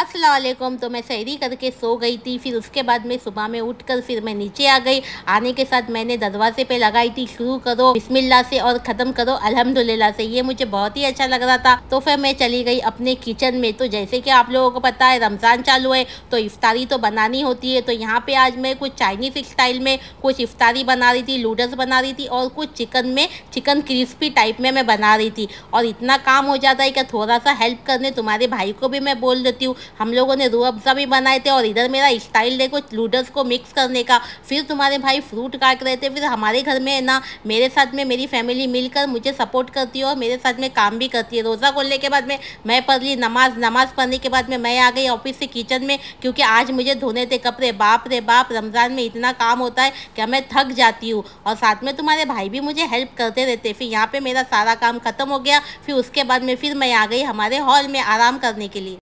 असलकुम तो मैं सहरी करके सो गई थी फिर उसके बाद मैं सुबह में उठ कर फिर मैं नीचे आ गई आने के साथ मैंने दरवाजे पे लगाई थी शुरू करो बिस्मिल्ला से और ख़त्म करो अलहमदुल्ला से ये मुझे बहुत ही अच्छा लग रहा था तो फिर मैं चली गई अपने किचन में तो जैसे कि आप लोगों को पता है रमज़ान चालू है तो इफ्तारी तो बनानी होती है तो यहाँ पर आज मैं कुछ चाइनीज़ स्टाइल में कुछ इफ्तारी बना रही थी लूडल्स बना रही थी और कुछ चिकन में चिकन क्रिस्पी टाइप में मैं बना रही थी और इतना काम हो जाता है कि थोड़ा सा हेल्प करने तुम्हारे भाई को भी मैं बोल देती हूँ हम लोगों ने रूह अफ्जा भी बनाए थे और इधर मेरा स्टाइल देखो लूडल्स को मिक्स करने का फिर तुम्हारे भाई फ्रूट काट रहे थे फिर हमारे घर में ना मेरे साथ में मेरी फैमिली मिलकर मुझे सपोर्ट करती है और मेरे साथ में काम भी करती है रोज़ा खोलने के बाद में मैं पढ़ ली नमाज नमाज पढ़ने के बाद में मैं आ गई ऑफिस से किचन में क्योंकि आज मुझे धोने थे कपड़े बाप रे बाप रमज़ान में इतना काम होता है कि मैं थक जाती हूँ और साथ में तुम्हारे भाई भी मुझे हेल्प करते रहते फिर यहाँ पर मेरा सारा काम ख़त्म हो गया फिर उसके बाद में फिर मैं आ गई हमारे हॉल में आराम करने के लिए